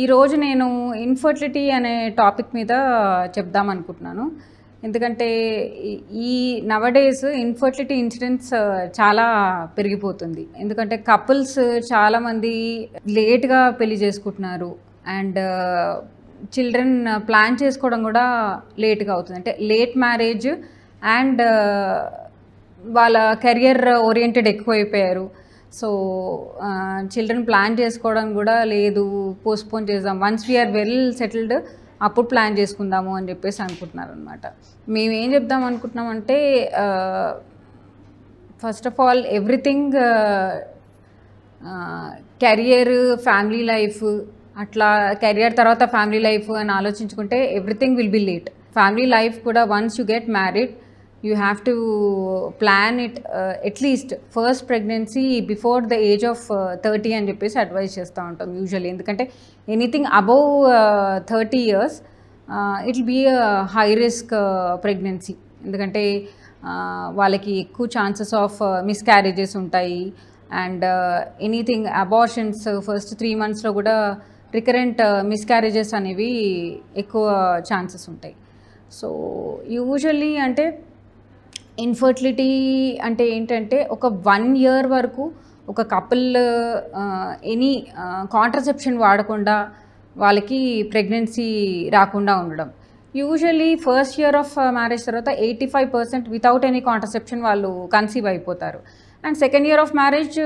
ఈరోజు నేను ఇన్ఫర్టిలిటీ అనే టాపిక్ మీద చెప్దాం అనుకుంటున్నాను ఎందుకంటే ఈ నవడేస్ ఇన్ఫర్టిలిటీ ఇన్సిడెంట్స్ చాలా పెరిగిపోతుంది ఎందుకంటే కపుల్స్ చాలామంది లేట్గా పెళ్లి చేసుకుంటున్నారు అండ్ చిల్డ్రన్ ప్లాన్ చేసుకోవడం కూడా లేట్గా అవుతుంది అంటే లేట్ మ్యారేజ్ అండ్ వాళ్ళ కెరియర్ ఓరియంటెడ్ ఎక్కువైపోయారు సో చిల్డ్రన్ ప్లాన్ చేసుకోవడం కూడా లేదు పోస్ట్పోన్ చేద్దాం వన్స్ వీఆర్ వెల్ సెటిల్డ్ అప్పుడు ప్లాన్ చేసుకుందాము అని చెప్పేసి అనుకుంటున్నారు అనమాట మేము ఏం చెప్దాం అనుకుంటున్నామంటే first of all everything career family life అట్లా కెరియర్ తర్వాత ఫ్యామిలీ లైఫ్ అని ఆలోచించుకుంటే everything will be late family life కూడా once you get married you have to plan it at least first pregnancy before the age of thirty అని చెప్పేసి advise చేస్తూ ఉంటాం usually ఎందుకంటే anything above thirty years it be high risk pregnancy ఎందుకంటే uh, వాళ్ళకి ఎక్కువ chances of miscarriages ఉంటాయి and anything abortions first three మంత్స్లో కూడా రికరెంట్ మిస్ క్యారేజెస్ అనేవి ఎక్కువ ఛాన్సెస్ ఉంటాయి సో యూజువల్లీ అంటే ఇన్ఫర్టిలిటీ అంటే ఏంటంటే ఒక వన్ ఇయర్ వరకు ఒక కపుల్ ఎనీ కాంట్రసెప్షన్ వాడకుండా వాళ్ళకి ప్రెగ్నెన్సీ రాకుండా ఉండడం usually first year of marriage తర్వాత eighty five percent without any contraception వాళ్ళు కన్సీవ్ అయిపోతారు and second year of marriage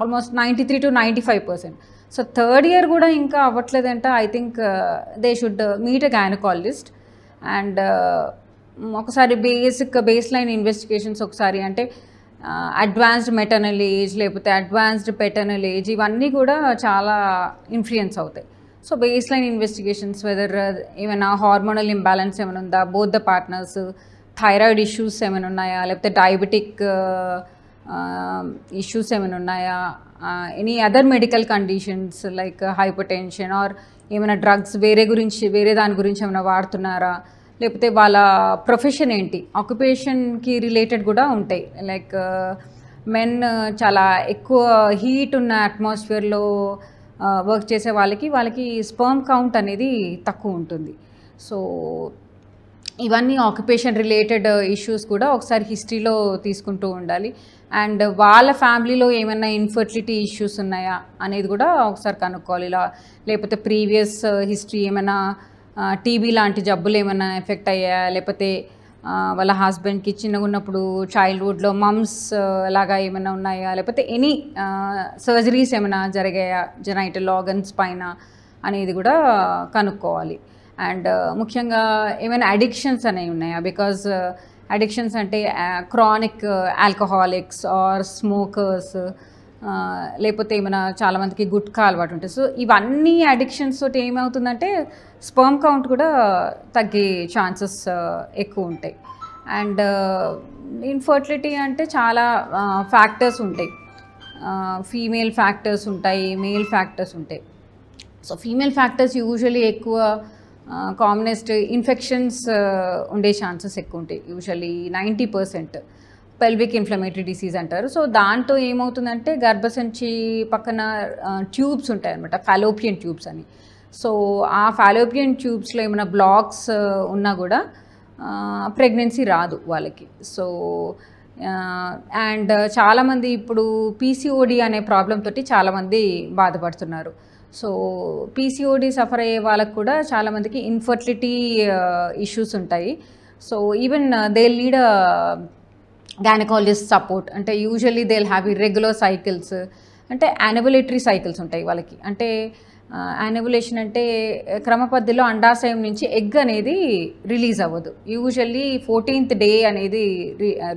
almost ninety three to ninety five percent so third year కూడా ఇంకా అవ్వట్లేదంటే I think they should meet a gynaecologist and ఒకసారి basic baseline investigations ఒకసారి అంటే advanced maternal age లేకపోతే advanced paternal age ఇవన్నీ కూడా చాలా ఇన్ఫ్లుయెన్స్ అవుతాయి so baseline investigations whether ఏమైనా హార్మోనల్ ఇంబ్యాలెన్స్ ఏమైనా ఉందా both the partners thyroid issues ఏమైనా ఉన్నాయా లేకపోతే డయాబెటిక్ ఇష్యూస్ uh, um, ఏమైనా ఉన్నాయా any other medical conditions like hypertension or ఏమైనా డ్రగ్స్ వేరే గురించి వేరే దాని గురించి ఏమైనా వాడుతున్నారా లేకపోతే వాళ్ళ ప్రొఫెషన్ ఏంటి ఆక్యుపేషన్కి రిలేటెడ్ కూడా ఉంటాయి లైక్ మెన్ uh, uh, చాలా ఎక్కువ హీట్ ఉన్న అట్మాస్ఫియర్లో వర్క్ uh, చేసే వాళ్ళకి వాళ్ళకి స్పర్మ్ కౌంట్ అనేది తక్కువ ఉంటుంది సో ఇవన్నీ ఆక్యుపేషన్ రిలేటెడ్ ఇష్యూస్ కూడా ఒకసారి హిస్టరీలో తీసుకుంటూ ఉండాలి అండ్ వాళ్ళ ఫ్యామిలీలో ఏమైనా ఇన్ఫర్టిలిటీ ఇష్యూస్ ఉన్నాయా అనేది కూడా ఒకసారి కనుక్కోవాలి ఇలా లేకపోతే ప్రీవియస్ హిస్టరీ ఏమైనా టీబీ లాంటి జబ్బులు ఏమైనా ఎఫెక్ట్ అయ్యా లేకపోతే వాళ్ళ హస్బెండ్కి చిన్నగా ఉన్నప్పుడు చైల్డ్హుడ్లో మమ్స్ లాగా ఏమైనా ఉన్నాయా లేకపోతే ఎనీ సర్జరీస్ ఏమైనా జరిగాయా జనైట్ లాగన్స్ పైన అనేది కూడా కనుక్కోవాలి అండ్ ముఖ్యంగా ఏమైనా అడిక్షన్స్ అనేవి ఉన్నాయా బికాజ్ అడిక్షన్స్ అంటే క్రానిక్ ఆల్కహాలిక్స్ ఆర్ స్మోకర్స్ లేకపోతే ఏమైనా చాలామందికి గుట్కా అలవాటు ఉంటుంది సో ఇవన్నీ అడిక్షన్స్ తోటి ఏమవుతుందంటే స్పర్మ్ కౌంట్ కూడా తగ్గే ఛాన్సెస్ ఎక్కువ ఉంటాయి అండ్ ఇన్ఫర్టిలిటీ అంటే చాలా ఫ్యాక్టర్స్ ఉంటాయి ఫీమేల్ ఫ్యాక్టర్స్ ఉంటాయి మేల్ ఫ్యాక్టర్స్ ఉంటాయి సో ఫీమేల్ ఫ్యాక్టర్స్ యూజువలీ ఎక్కువ కామనెస్ట్ ఇన్ఫెక్షన్స్ ఉండే ఛాన్సెస్ ఎక్కువ ఉంటాయి usually ninety percent pelvic inflammatory disease అంటారు సో దాంతో ఏమవుతుందంటే గర్భసంచి పక్కన ట్యూబ్స్ ఉంటాయి అనమాట ఫాలోపియన్ ట్యూబ్స్ అని సో ఆ ఫాలోపియన్ ట్యూబ్స్లో ఏమైనా బ్లాక్స్ ఉన్నా కూడా ప్రెగ్నెన్సీ రాదు వాళ్ళకి సో అండ్ చాలామంది ఇప్పుడు పీసీఓడి అనే ప్రాబ్లం తోటి చాలామంది బాధపడుతున్నారు సో పీసీఓడి సఫర్ అయ్యే వాళ్ళకు కూడా చాలామందికి ఇన్ఫర్టిలిటీ ఇష్యూస్ ఉంటాయి so even they lead gynaecologist support అంటే usually they have irregular cycles అంటే యానబులేటరీ సైకిల్స్ ఉంటాయి వాళ్ళకి అంటే యానబులేషన్ అంటే eh, క్రమపద్ధతిలో అండాశయం నుంచి ఎగ్ అనేది రిలీజ్ అవ్వదు యూజువల్లీ ఫోర్టీన్త్ డే అనేది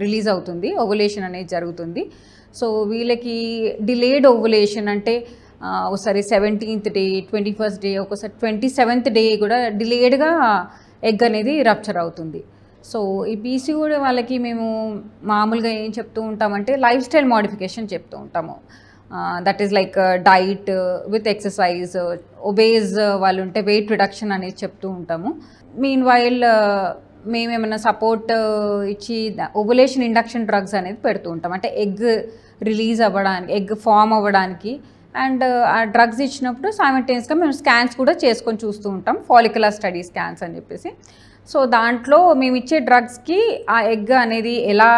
రిలీజ్ అవుతుంది ఓవులేషన్ అనేది జరుగుతుంది సో వీళ్ళకి డిలేడ్ ఓవులేషన్ అంటే ఒకసారి seventeenth day twenty first day ఒకసారి ట్వంటీ సెవెంత్ డే కూడా డిలేడ్గా ఎగ్ అనేది రప్చర్ అవుతుంది సో ఈ పీసీ కూడా వాళ్ళకి మేము మామూలుగా ఏం చెప్తూ ఉంటామంటే లైఫ్ స్టైల్ మోడిఫికేషన్ చెప్తూ ఉంటాము that is like diet with exercise obese వాళ్ళు ఉంటే వెయిట్ రిడక్షన్ అనేది చెప్తూ ఉంటాము మీన్ వైల్ uh, మేము ఏమైనా సపోర్ట్ uh, ఇచ్చి ఓబులేషన్ ఇండక్షన్ డ్రగ్స్ అనేది పెడుతూ ఉంటాం అంటే ఎగ్ రిలీజ్ అవ్వడానికి ఎగ్ ఫామ్ అవ్వడానికి అండ్ uh, ఆ డ్రగ్స్ ఇచ్చినప్పుడు సైమల్టేనియస్గా మేము స్కాన్స్ కూడా చేసుకొని చూస్తూ ఉంటాం ఫాలికులర్ స్టడీ స్కాన్స్ అని చెప్పేసి సో దాంట్లో మేము ఇచ్చే డ్రగ్స్కి ఆ ఎగ్ అనేది ఎలా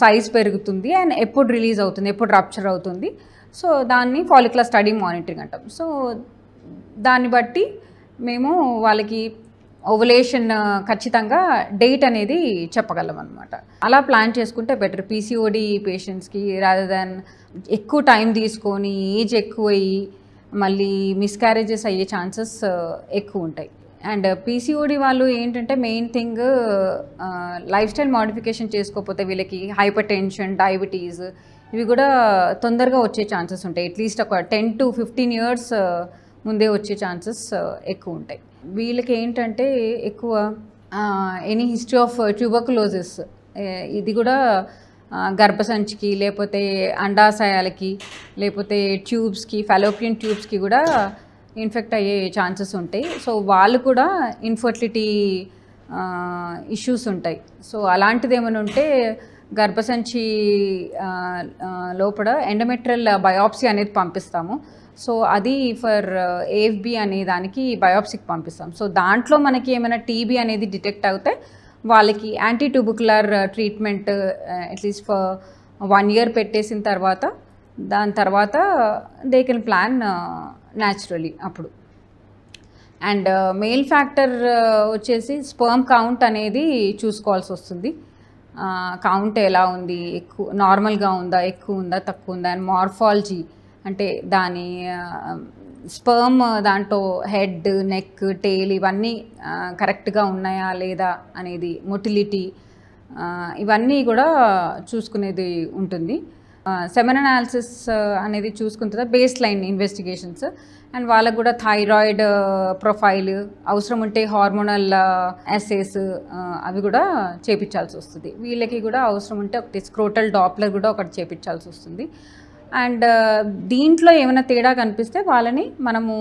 సైజ్ పెరుగుతుంది అండ్ ఎప్పుడు రిలీజ్ అవుతుంది ఎప్పుడు రప్చర్ అవుతుంది సో దాన్ని ఫాలిక్యులర్ స్టడీ మానిటరింగ్ అంటాం సో దాన్ని బట్టి మేము వాళ్ళకి ఓవలేషన్ ఖచ్చితంగా డేట్ అనేది చెప్పగలం అనమాట అలా ప్లాన్ చేసుకుంటే బెటర్ పీసీఓడి పేషెంట్స్కి రాదర్ దాన్ ఎక్కువ టైం తీసుకొని ఏజ్ ఎక్కువయ్యి మళ్ళీ మిస్క్యారేజెస్ అయ్యే ఛాన్సెస్ ఎక్కువ ఉంటాయి అండ్ పీసీఓడి వాళ్ళు ఏంటంటే main thing life style modification చేసుకోకపోతే వీళ్ళకి హైపర్ టెన్షన్ డయాబెటీస్ ఇవి కూడా తొందరగా వచ్చే ఛాన్సెస్ ఉంటాయి అట్లీస్ట్ ఒక టెన్ టు ఫిఫ్టీన్ ఇయర్స్ ముందే వచ్చే ఛాన్సెస్ ఎక్కువ ఉంటాయి వీళ్ళకి ఏంటంటే ఎక్కువ ఎనీ హిస్టరీ ఆఫ్ ట్యూబర్క్లోజెస్ ఇది కూడా గర్భసంచికి లేకపోతే అండాశయాలకి లేకపోతే ట్యూబ్స్కి ఫెలోపియన్ ట్యూబ్స్కి కూడా ఇన్ఫెక్ట్ అయ్యే ఛాన్సెస్ ఉంటాయి సో వాళ్ళు కూడా ఇన్ఫర్టిలిటీ ఇష్యూస్ ఉంటాయి సో అలాంటిది ఏమైనా ఉంటే గర్భసంచి లోపల ఎండమెట్రల్ బయాప్సీ అనేది పంపిస్తాము సో అది ఫర్ ఏఫ్బి అనే దానికి బయాప్సీకి పంపిస్తాం సో దాంట్లో మనకి ఏమైనా టీబీ అనేది డిటెక్ట్ అవుతే వాళ్ళకి anti tubercular treatment at least for one year పెట్టేసిన తర్వాత దాని తర్వాత దే కెన్ ప్లాన్ న్యాచురలీ అప్పుడు అండ్ మెయిల్ ఫ్యాక్టర్ వచ్చేసి స్పర్మ్ కౌంట్ అనేది చూసుకోవాల్సి వస్తుంది కౌంట్ ఎలా ఉంది ఎక్కువ నార్మల్గా ఉందా ఎక్కువ ఉందా తక్కువ ఉందా అండ్ మార్ఫాలజీ అంటే దాని స్పర్మ్ uh, దాంట్లో హెడ్ నెక్ టెయిల్ ఇవన్నీ కరెక్ట్గా ఉన్నాయా లేదా అనేది మొటిలిటీ ఇవన్నీ కూడా చూసుకునేది ఉంటుంది సెమన్ అనాలిసిస్ అనేది చూసుకుంటుందా బేస్ లైన్ ఇన్వెస్టిగేషన్స్ అండ్ వాళ్ళకు కూడా థైరాయిడ్ ప్రొఫైల్ అవసరం ఉంటే హార్మోనల్ ఎస్ఏస్ అవి కూడా చేపించాల్సి వస్తుంది వీళ్ళకి కూడా అవసరం ఉంటే ఒకటి స్క్రోటల్ డాప్లర్ కూడా ఒకటి చేపించాల్సి వస్తుంది అండ్ దీంట్లో ఏమైనా తేడా కనిపిస్తే వాళ్ళని మనము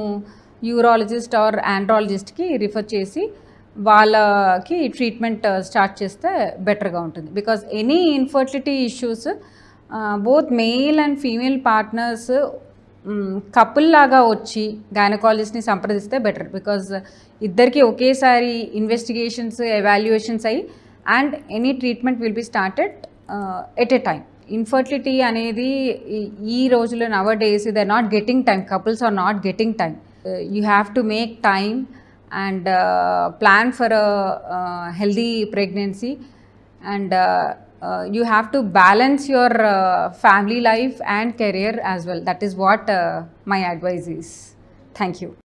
యూరాలజిస్ట్ ఆర్ ఆండ్రాలజిస్ట్కి రిఫర్ చేసి వాళ్ళకి ట్రీట్మెంట్ స్టార్ట్ చేస్తే బెటర్గా ఉంటుంది because any infertility issues both male and female partners couple లాగా వచ్చి గైనకాలజిస్ట్ని సంప్రదిస్తే బెటర్ బికాజ్ ఇద్దరికి ఒకేసారి ఇన్వెస్టిగేషన్స్ ఎవాల్యుయేషన్స్ అయ్యి and any treatment will be started at a time infertility అనేది ఈ రోజులో nowadays they not getting time couples are not getting time you have to make time and plan for healthy pregnancy and uh, you have to balance your uh, family life and career as well. That is what uh, my advice is. Thank you.